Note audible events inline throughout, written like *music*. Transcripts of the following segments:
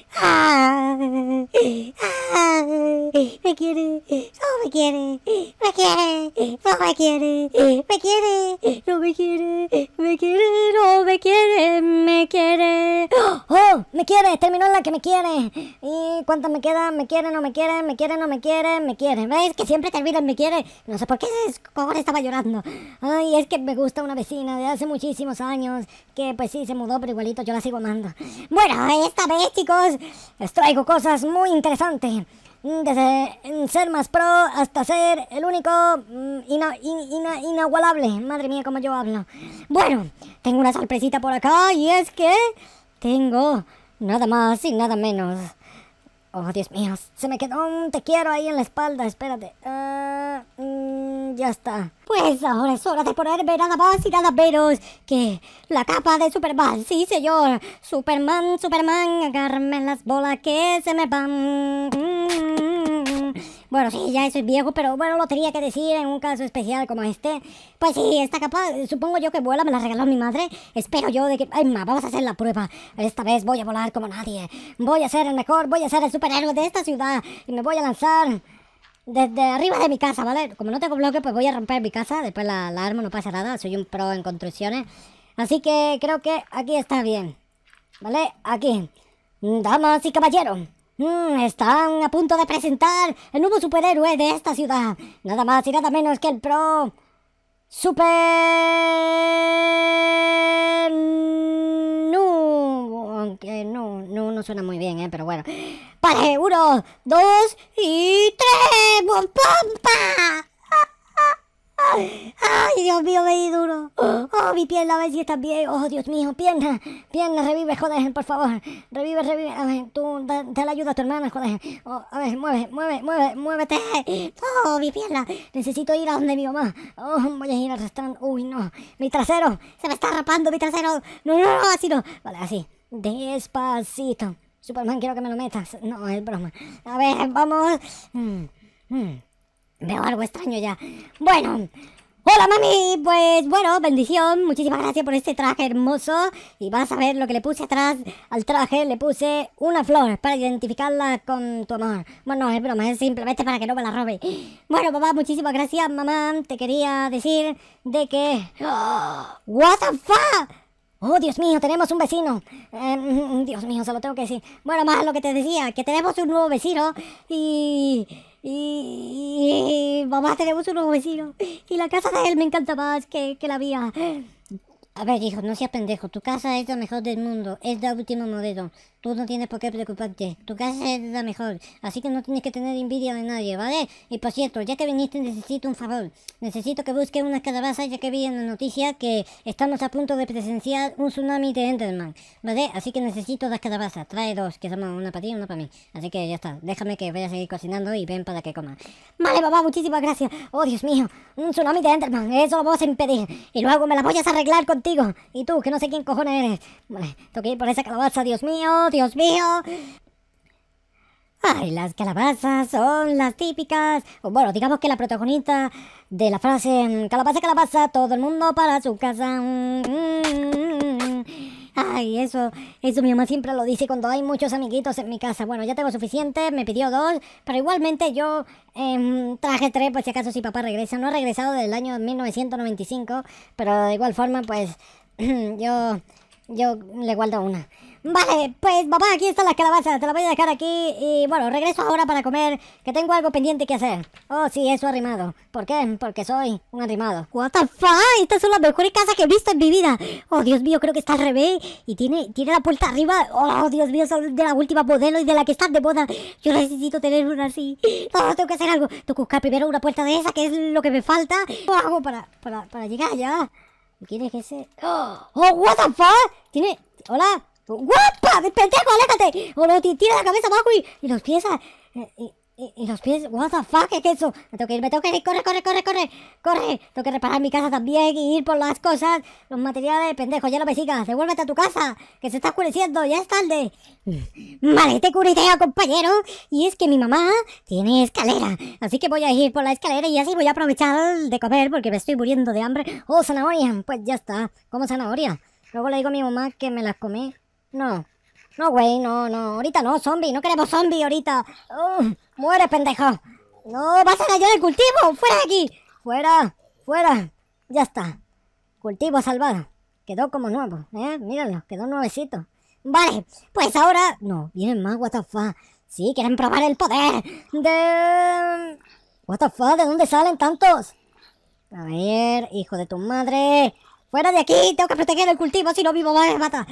me quiere, no me quiere, me quiere, no me quiere, me quiere, no me quiere, me quiere, no me quiere, me quiere. Oh, me quiere, terminó la que me quiere. ¿Y cuántas me queda? me quiere, no me quiere, me quiere, no me quiere, me quiere. ¿Veis Que siempre terminan, me quiere. No sé por qué ahora estaba llorando. Ay, es que me gusta una vecina de hace muchísimos años. Que pues sí, se mudó, pero igualito yo la sigo amando. Bueno, esta vez, chicos, les traigo cosas muy interesantes desde ser más pro hasta ser el único mm, ina, inagualable. Madre mía, como yo hablo. Bueno, tengo una sorpresita por acá y es que tengo nada más y nada menos Oh, Dios mío, se me quedó un te quiero ahí en la espalda, espérate. Ah, mm, ya está. Pues ahora es hora de ponerme nada más y nada veros que la capa de Superman. Sí, señor. Superman, Superman, agarme las bolas que se me van. Bueno, sí, ya soy viejo, pero bueno, lo tenía que decir en un caso especial como este. Pues sí, está capaz. Supongo yo que vuela, me la regaló mi madre. Espero yo de que... Ay, ma, vamos a hacer la prueba. Esta vez voy a volar como nadie. Voy a ser el mejor, voy a ser el superhéroe de esta ciudad. Y me voy a lanzar desde arriba de mi casa, ¿vale? Como no tengo bloque, pues voy a romper mi casa. Después la, la no pasa nada. Soy un pro en construcciones. Así que creo que aquí está bien. ¿Vale? Aquí. Damas y caballeros. Mm, están a punto de presentar el nuevo superhéroe de esta ciudad. Nada más y nada menos que el pro... Super... No, aunque no, no, suena muy bien, ¿eh? pero bueno. Vale, uno, dos y tres. pompa Ay, Dios mío, me di duro. Oh, mi pierna, a ver si está bien. Oh, Dios mío, pierna, pierna, revive, joder, por favor. Revive, revive. A ver, tú, dale ayuda a tu hermana, joder. Oh, a ver, mueve, mueve, mueve, muévete. Oh, mi pierna, necesito ir a donde mi mamá. Oh, voy a ir restaurante, Uy, no, mi trasero, se me está rapando mi trasero. No, no, no, así no. Vale, así. Despacito. Superman, quiero que me lo metas. No, es broma. A ver, vamos. Mm, mm. Veo algo extraño ya. Bueno, Hola mami, pues bueno, bendición, muchísimas gracias por este traje hermoso y vas a ver lo que le puse atrás al traje, le puse una flor para identificarla con tu amor. Bueno, es broma, es simplemente para que no me la robe. Bueno papá, muchísimas gracias mamá, te quería decir de que... ¡Oh! what the fuck? Oh, Dios mío, tenemos un vecino. Em, Dios mío, se lo tengo que decir. Bueno, más lo que te decía, que tenemos un nuevo vecino y... Y, vamos mamá, tenemos un nuevo vecino. Y la casa de él me encanta más que, que la mía. A ver, hijo, no seas pendejo. Tu casa es la mejor del mundo. Es de último modelo. Tú no tienes por qué preocuparte, tu casa es la mejor, así que no tienes que tener envidia de nadie, ¿vale? Y por cierto, ya que viniste necesito un favor, necesito que busques unas calabazas ya que vi en la noticia que estamos a punto de presenciar un tsunami de Enderman, ¿vale? Así que necesito dos calabazas, trae dos, que somos una para ti y una para mí, así que ya está, déjame que vaya a seguir cocinando y ven para que coma. Vale, papá, muchísimas gracias, oh Dios mío, un tsunami de Enderman, eso vos vamos a impedir, y luego me la voy a arreglar contigo, y tú, que no sé quién cojones eres, vale, tengo que por esa calabaza, Dios mío, Dios mío! Ay, las calabazas son las típicas. Bueno, digamos que la protagonista de la frase mm, calabaza, calabaza, todo el mundo para su casa. Mm, mm, Ay, eso, eso mi mamá siempre lo dice cuando hay muchos amiguitos en mi casa. Bueno, ya tengo suficiente, me pidió dos, pero igualmente yo em, traje tres por si acaso si papá regresa. No ha regresado desde el año 1995, pero de igual forma, pues *clears throat* yo, yo le guardo una. Vale, pues papá, aquí están las calabazas, te las voy a dejar aquí y bueno, regreso ahora para comer, que tengo algo pendiente que hacer. Oh, sí, eso arrimado. ¿Por qué? Porque soy un arrimado. What the fuck? Estas son las mejores casas que he visto en mi vida. Oh, Dios mío, creo que está al revés y tiene, tiene la puerta arriba. Oh, Dios mío, son de la última modelo y de la que están de boda Yo necesito tener una así. Oh, tengo que hacer algo. Tengo que buscar primero una puerta de esa, que es lo que me falta. ¿Cómo hago para, para, llegar allá? ¿Quién es ese? Oh, oh what the fuck? Tiene... Hola, ¡Guapa! pendejo! ¡Aléjate! O lo tira la cabeza abajo y, y los pies eh, y, los pies... ¿What the fuck es eso? Me tengo que ir, me tengo que ir. ¡Corre, corre, corre, corre! ¡Corre! Tengo que reparar mi casa también y ir por las cosas. Los materiales, pendejo, ya lo me sigas. Devuélvete a tu casa, que se está oscureciendo. Ya es tarde. Vale, te curiteo, compañero. Y es que mi mamá tiene escalera. Así que voy a ir por la escalera y así voy a aprovechar de comer porque me estoy muriendo de hambre. ¡Oh, zanahoria! Pues ya está. Como zanahoria. Luego le digo a mi mamá que me las comí. No. No, güey, no, no. Ahorita no, zombie. No queremos zombie ahorita. muere, pendejo. No, vas a dañar el cultivo. Fuera de aquí. Fuera, fuera. Ya está. Cultivo salvado. Quedó como nuevo, ¿eh? Míralo, quedó nuevecito. Vale, pues ahora... No, vienen más, what the fuck. Sí, quieren probar el poder de... What ¿de dónde salen tantos? A ver, hijo de tu madre. Fuera de aquí, tengo que proteger el cultivo, si no vivo más, mata.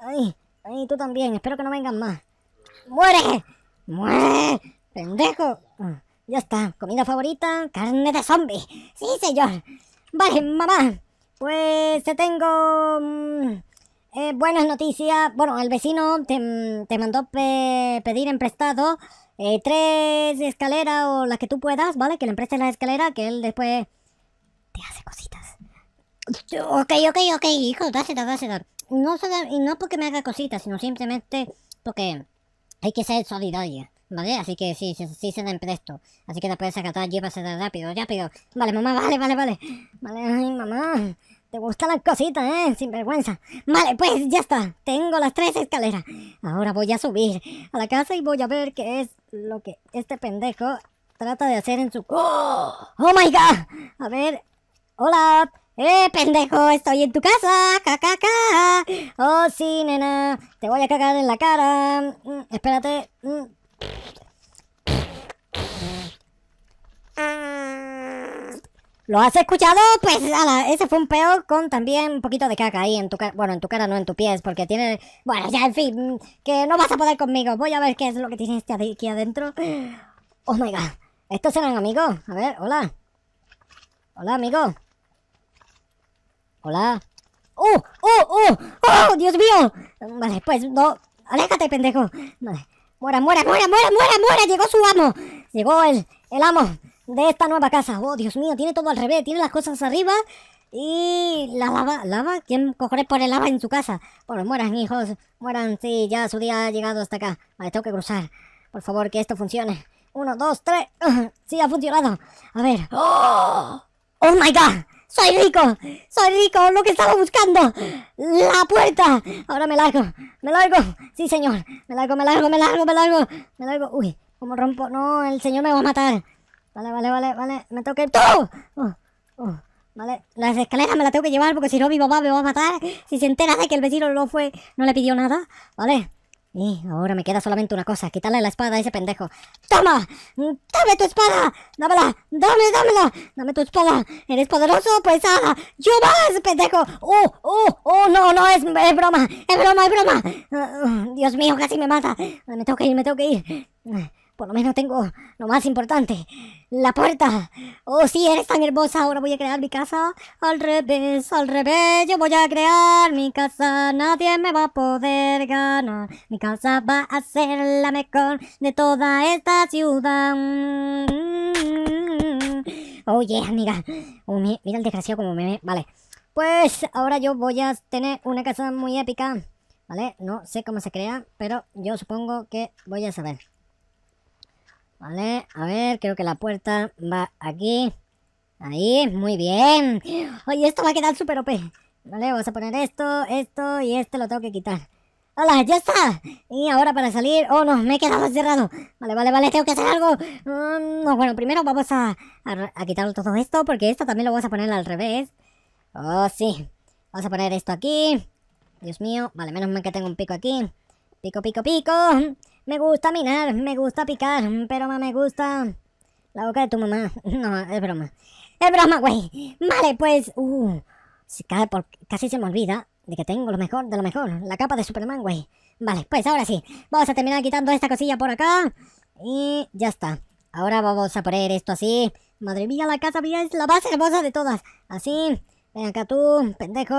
Ay, ay, tú también, espero que no vengan más. ¡Muere! ¡Muere! ¡Pendejo! Ah, ya está, comida favorita, carne de zombie. Sí, señor. Vale, mamá. Pues te tengo... Mm, eh, buenas noticias. Bueno, el vecino te, mandó pedir emprestado... Eh, tres escaleras o las que tú puedas, ¿vale? Que le emprestes la escalera, que él después te hace cositas. Ok, ok, ok, hijo, dáselo, dáselo. No, solo, y no porque me haga cositas, sino simplemente porque hay que ser solidaria, ¿vale? Así que sí, sí, sí se dan presto, Así que la puedes acatar, llévasela rápido, rápido. Vale, mamá, vale, vale, vale. Vale, ay, mamá. Te gustan las cositas, ¿eh? Sin vergüenza. Vale, pues ya está. Tengo las tres escaleras. Ahora voy a subir a la casa y voy a ver qué es lo que este pendejo trata de hacer en su... ¡Oh, oh my God! A ver... Hola. ¡Eh, pendejo! Estoy en tu casa. ¡Ja, caca oh sí, nena! Te voy a cagar en la cara. Mm, espérate. Mm. ¿Lo has escuchado? Pues ala, ese fue un peor con también un poquito de caca ahí en tu cara. Bueno, en tu cara no, en tu pies, porque tiene. Bueno, ya, en fin, mm, que no vas a poder conmigo. Voy a ver qué es lo que tiene este aquí adentro. Oh my god. ¿Estos eran amigos? A ver, hola. Hola, amigo. Hola. ¡Oh! ¡Oh! ¡Oh! ¡Oh! ¡Dios mío! Vale, pues no. Aléjate, pendejo. Vale. Muera, muera, muera, muera, muera, muera. Llegó su amo. Llegó el, el amo de esta nueva casa. Oh, Dios mío, tiene todo al revés. Tiene las cosas arriba y la lava, lava, ¿quién por el lava en su casa? Bueno, mueran hijos, mueran, sí, ya su día ha llegado hasta acá. Vale, tengo que cruzar. Por favor, que esto funcione. Uno, dos, tres. *laughs* sí, ha funcionado. A ver. oh, ¡Oh my god. Soy rico, soy rico, lo que estaba buscando. La puerta. Ahora me largo, me largo. Sí, señor. Me largo, me largo, me largo, me largo. Me largo. Uy, como rompo. No, el señor me va a matar. Vale, vale, vale, vale. Me tengo que ir. Oh, oh. Vale, las escaleras me las tengo que llevar porque si no mi mamá me va a matar. Si se entera de que el vecino no fue, no le pidió nada. Vale. Y eh, ahora me queda solamente una cosa, quítale la espada a ese pendejo. ¡Toma! ¡Dame tu espada! ¡Dámela! ¡Dame, dámela! ¡Dame tu espada! ¿Eres poderoso? pesada! Ah! ¡Yo más, pendejo! ¡Oh, oh, oh! ¡No, no! Es, broma! ¡Es broma, es broma! Ah, oh, Dios mío, casi me mata. Ah, me tengo que ir, me tengo que ir. Por lo menos tengo lo más importante, la puerta. Oh, sí, eres tan hermosa. Ahora voy a crear mi casa. Al revés, al revés, yo voy a crear mi casa. Nadie me va a poder ganar. Mi casa va a ser la mejor de toda esta ciudad. Mm. oye oh, yeah, amiga. Oh, mira el desgraciado como me... Vale. Pues ahora yo voy a tener una casa muy épica. ¿Vale? No sé cómo se crea, pero yo supongo que voy a saber. Vale, a ver, creo que la puerta va aquí. Ahí, muy bien. Oye, esto va a quedar súper OP. Vale, vamos a poner esto, esto y este lo tengo que quitar. ¡Hola! ¡Ya está! Y ahora para salir... ¡Oh, no! Me he quedado cerrado. Vale, vale, vale. Tengo que hacer algo. Mm, no, bueno, primero vamos a, quitar todo esto porque esto también lo vamos a poner al revés. Oh, sí. Vamos a poner esto aquí. Dios mío. Vale, menos mal que tengo un pico aquí. Pico, pico, pico. Me gusta minar, me gusta picar, pero más me gusta la boca de tu mamá. *laughs* No, es broma. Es broma, güey. Vale, pues... Uh, casi se me olvida de que tengo lo mejor de lo mejor. La capa de Superman, güey. Vale, pues ahora sí. Vamos a terminar quitando esta cosilla por acá. Y ya está. Ahora vamos a poner esto así. Madre mía, la casa mía es la más hermosa de todas. Así. Ven acá tú, pendejo.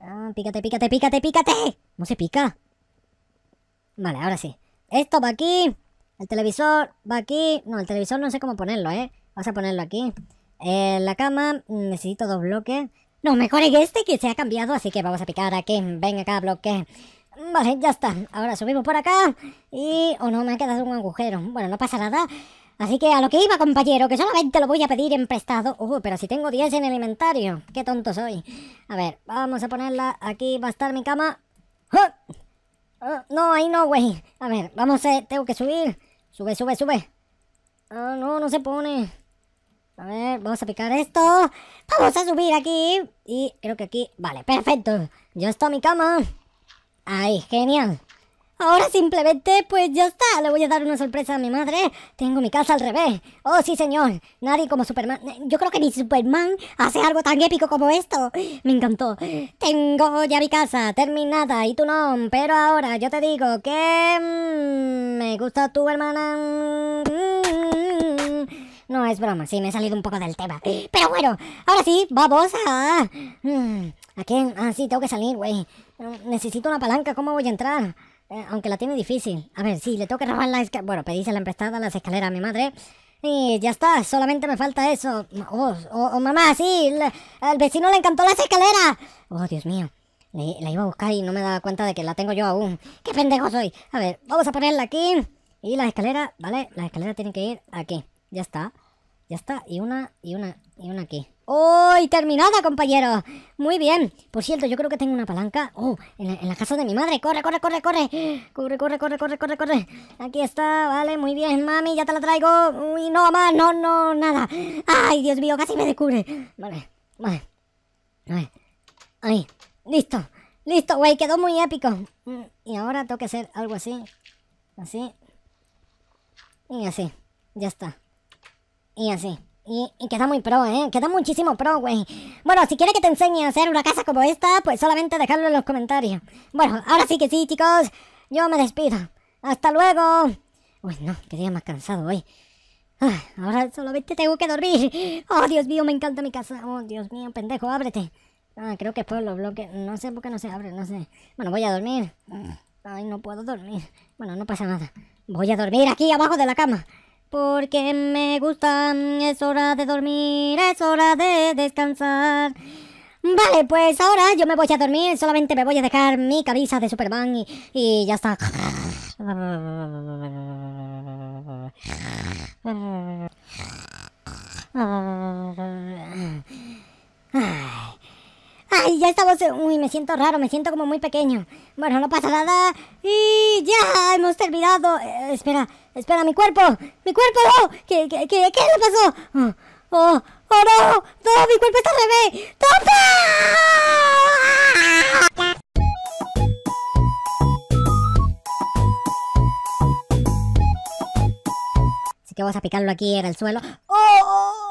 Ah, pícate, pícate, pícate, pícate. No se pica. Vale, ahora sí. Esto va aquí. El televisor va aquí. No, el televisor no sé cómo ponerlo, ¿eh? Vamos a ponerlo aquí. Eh, la cama, mm, necesito dos bloques. No, mejor es este que se ha cambiado, así que vamos a picar aquí. Venga acá, bloque. Mm, vale, ya está. Ahora subimos por acá. Y... Oh, no, me ha quedado un agujero. Bueno, no pasa nada. Así que a lo que iba, compañero, que solamente lo voy a pedir en prestado. Uh, pero si tengo 10 en el inventario. Qué tonto soy. A ver, vamos a ponerla. Aquí va a estar mi cama. ¡Ah! Ah, no, ahí no, güey. A ver, vamos, a... tengo que subir. Sube, sube, sube. Ah, no, no se pone. A ver, vamos a picar esto. Vamos a subir aquí. Y creo que aquí. Vale, perfecto. Yo estoy a mi cama. Ahí, genial. Ahora simplemente, pues ya está, le voy a dar una sorpresa a mi madre. Tengo mi casa al revés. Oh, sí, señor. Nadie como Superman. Yo creo que ni Superman hace algo tan épico como esto. Me encantó. Tengo ya mi casa terminada y tú no. Pero ahora yo te digo que... Mm, me gusta tu hermana. Mm. no es broma, sí, me he salido un poco del tema. Pero bueno, ahora sí, vamos a... Mm, ¿A quién? Ah, sí, tengo que salir, güey. Necesito una palanca, ¿cómo voy a entrar? Eh, aunque la tiene difícil. A ver, sí, le toca robar la escalera. Bueno, pedísela emprestada las escaleras a mi madre. Y ya está, solamente me falta eso. Oh, oh, oh mamá, sí, al vecino le encantó las escaleras. Oh, Dios mío. la iba a buscar y no me daba cuenta de que la tengo yo aún. ¡Qué pendejo soy! A ver, vamos a ponerla aquí. Y las escaleras, ¿vale? Las escaleras tienen que ir aquí. Ya está. Ya está. Y una, y una, y una aquí. Uy, terminada, compañero Muy bien. Por cierto, yo creo que tengo una palanca. ¡Oh! En la, casa de mi madre. ¡Corre, corre, corre, corre! ¡Corre, corre, corre, corre, corre, corre! Aquí está, vale. Muy bien, mami. Ya te la traigo. ¡Uy, no, mamá! ¡No, no, nada! ¡Ay, Dios mío! Casi me descubre. Vale, vale. Vale. Ahí. Listo. Listo, güey. Quedó muy épico. Mm, y ahora tengo que hacer algo así. Así. Y así. Ya está. Y así. Y, queda muy pro, ¿eh? Queda muchísimo pro, güey. Bueno, si quieres que te enseñe a hacer una casa como esta, pues solamente dejarlo en los comentarios. Bueno, ahora sí que sí, chicos. Yo me despido. Hasta luego. Uy, no, qué día más cansado hoy. Ah, ahora solamente tengo que dormir. Oh, Dios mío, me encanta mi casa. Oh, Dios mío, pendejo, ábrete. Ah, creo que puedo por los bloques. No sé por qué no se abre, no sé. Bueno, voy a dormir. Ay, no puedo dormir. Bueno, no pasa nada. Voy a dormir aquí abajo de la cama porque me gusta. Es hora de dormir, es hora de descansar. Vale, pues ahora yo me voy a dormir, solamente me voy a dejar mi camisa de Superman y, y ya está. Ay, ya estamos... Uy, me siento raro, me siento como muy pequeño. Bueno, no pasa nada. Y ya, Está terminado. Eh, espera, espera, mi cuerpo, mi cuerpo, no. Oh, ¿Qué, qué, qué, qué le pasó? Oh, oh, oh no, no, mi cuerpo está al revés. ¡Toma! Así que vamos a picarlo aquí en el suelo. ¡Oh! oh, oh.